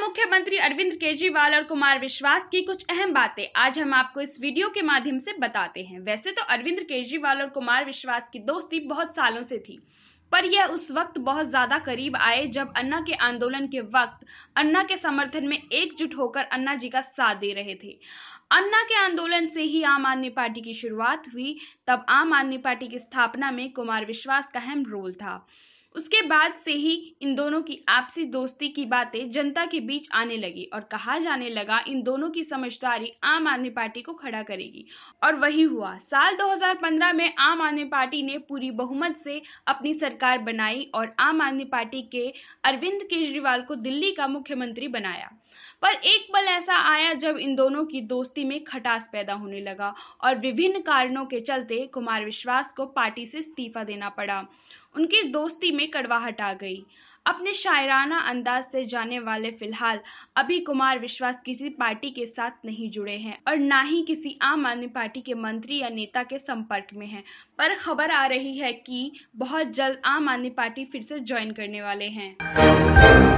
मुख्यमंत्री अरविंद केजरीवाल और कुमार विश्वास की कुछ अहम बातें आज हम आपको इस वीडियो के माध्यम से बताते हैं वैसे तो अरविंद केजरीवाल और कुमार विश्वास की दोस्ती बहुत सालों से थी पर यह उस वक्त बहुत ज्यादा करीब आए जब अन्ना के आंदोलन के वक्त अन्ना के समर्थन में एकजुट होकर अन्ना जी का साथ दे रहे थे अन्ना के आंदोलन से ही आम आदमी पार्टी की शुरुआत हुई तब आम आदमी पार्टी की स्थापना में कुमार विश्वास का अहम रोल था उसके बाद से ही इन दोनों की आपसी दोस्ती की बातें जनता के बीच आने लगी और कहा जाने लगा इन दोनों की समझदारी आम आदमी पार्टी को खड़ा करेगी और वही हुआ साल 2015 में आम आदमी पार्टी ने पूरी बहुमत से अपनी सरकार बनाई और आम आदमी पार्टी के अरविंद केजरीवाल को दिल्ली का मुख्यमंत्री बनाया पर एक पल ऐसा आया जब इन दोनों की दोस्ती में खटास पैदा होने लगा और विभिन्न कारणों के चलते कुमार विश्वास को पार्टी से इस्तीफा देना पड़ा उनकी दोस्ती में कड़वाहट आ गई अपने शायराना अंदाज से जाने वाले फिलहाल अभी कुमार विश्वास किसी पार्टी के साथ नहीं जुड़े हैं और ना ही किसी आम आदमी पार्टी के मंत्री या नेता के संपर्क में हैं पर खबर आ रही है कि बहुत जल्द आम आदमी पार्टी फिर से ज्वाइन करने वाले हैं